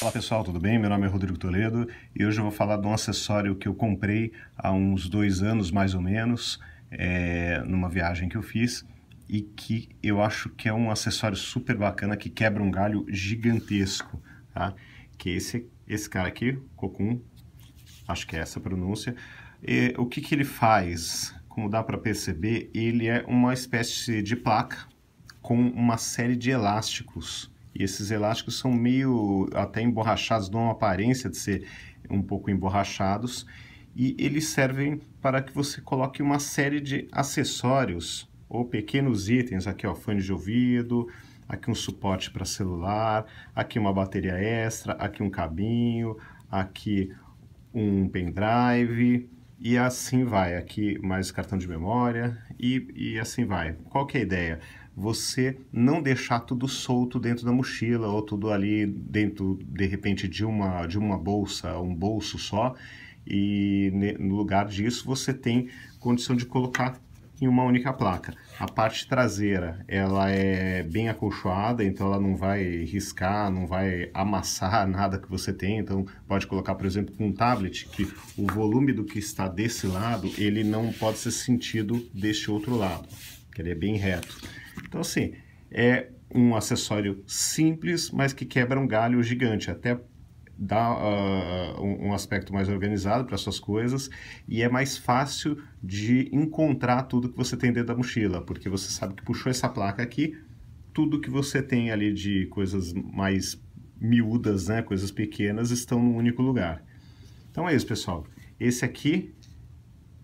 Olá pessoal, tudo bem? Meu nome é Rodrigo Toledo e hoje eu vou falar de um acessório que eu comprei há uns dois anos mais ou menos, é, numa viagem que eu fiz e que eu acho que é um acessório super bacana que quebra um galho gigantesco, tá? Que esse, esse cara aqui, Cocum, acho que é essa a pronúncia. E, é, o que, que ele faz? Como dá para perceber, ele é uma espécie de placa com uma série de elásticos e esses elásticos são meio até emborrachados, dão uma aparência de ser um pouco emborrachados. E eles servem para que você coloque uma série de acessórios ou pequenos itens. Aqui, ó, fone de ouvido, aqui um suporte para celular, aqui uma bateria extra, aqui um cabinho, aqui um pendrive e assim vai. Aqui mais cartão de memória e, e assim vai. Qual que é a ideia? você não deixar tudo solto dentro da mochila ou tudo ali dentro, de repente, de uma, de uma bolsa, um bolso só. E no lugar disso você tem condição de colocar em uma única placa. A parte traseira, ela é bem acolchoada, então ela não vai riscar, não vai amassar nada que você tem. Então pode colocar, por exemplo, com um tablet, que o volume do que está desse lado, ele não pode ser sentido deste outro lado, que ele é bem reto. Então, assim, é um acessório simples, mas que quebra um galho gigante, até dá uh, um, aspecto mais organizado para suas coisas e é mais fácil de encontrar tudo que você tem dentro da mochila, porque você sabe que puxou essa placa aqui, tudo que você tem ali de coisas mais miúdas, né, coisas pequenas, estão num único lugar. Então é isso, pessoal. Esse aqui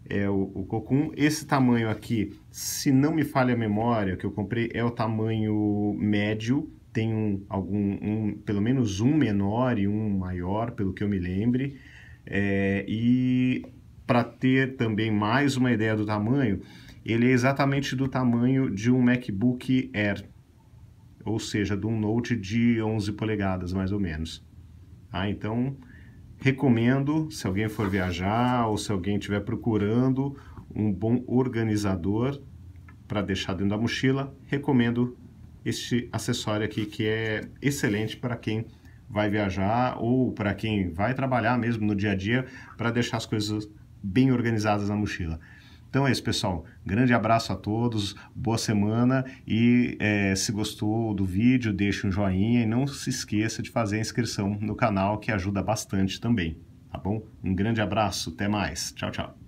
é o, o Cocum. Esse tamanho aqui, se não me falha a memória, que eu comprei é o tamanho médio. Tem um, algum, um, pelo menos um menor e um maior, pelo que eu me lembre. É, e para ter também mais uma ideia do tamanho, ele é exatamente do tamanho de um MacBook Air, ou seja, de um Note de 11 polegadas, mais ou menos. Ah, então, recomendo, se alguém for viajar ou se alguém estiver procurando um bom organizador para deixar dentro da mochila, recomendo este acessório aqui que é excelente para quem vai viajar ou para quem vai trabalhar mesmo no dia a dia para deixar as coisas bem organizadas na mochila. Então é isso, pessoal. Grande abraço a todos, boa semana e é, se gostou do vídeo, deixe um joinha e não se esqueça de fazer a inscrição no canal que ajuda bastante também, tá bom? Um grande abraço, até mais. Tchau, tchau.